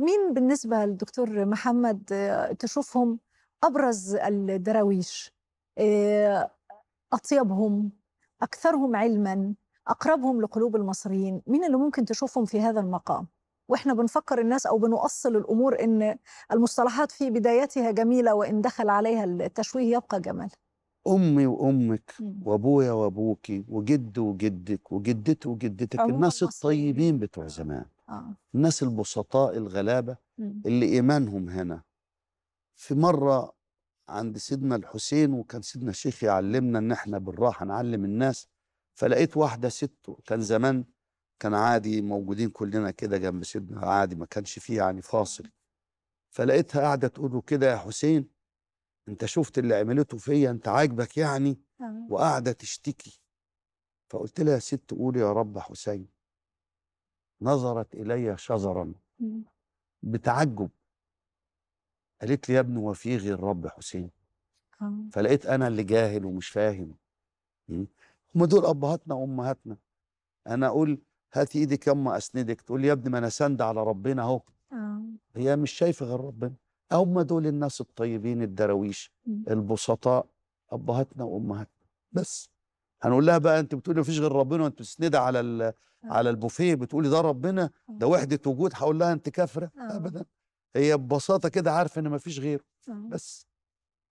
مين بالنسبة للدكتور محمد آه، تشوفهم أبرز الدراويش آه، أطيبهم أكثرهم علما أقربهم لقلوب المصريين مين اللي ممكن تشوفهم في هذا المقام واحنا بنفكر الناس او بنؤصل الامور ان المصطلحات في بدايتها جميله وان دخل عليها التشويه يبقى جمال امي وامك وابويا وابوكي وجد وجدك وجدتي وجدتك الناس الطيبين بتوع زمان آه. الناس البسطاء الغلابة مم. اللي إيمانهم هنا في مرة عند سيدنا الحسين وكان سيدنا الشيخ يعلمنا ان احنا بالراحه نعلم الناس فلقيت واحده ست كان زمان كان عادي موجودين كلنا كده جنب سيدنا عادي ما كانش فيه يعني فاصل فلقيتها قاعده تقول له كده يا حسين انت شفت اللي عملته فيا انت عاجبك يعني وقاعده تشتكي فقلت لها يا ست قولي يا رب حسين نظرت إلي شزرا بتعجب قالت لي يا ابني هو في إيه غير رب حسين آه. فلقيت أنا اللي جاهل ومش فاهم هم دول أبهاتنا وأمهاتنا أنا أقول هات إيدك يما أسندك تقول لي يا ابني ما أنا سند على ربنا أهو آه. هي مش شايفة غير ربنا هم دول الناس الطيبين الدراويش البسطاء أبهاتنا وأمهاتنا بس هنقول لها بقى انت بتقولي مفيش غير ربنا وانت بتسندي على آه. على البوفيه بتقولي ده ربنا ده آه. وحده وجود هقول لها انت كافره آه. ابدا هي ببساطه كده عارفه ان مفيش غيره بس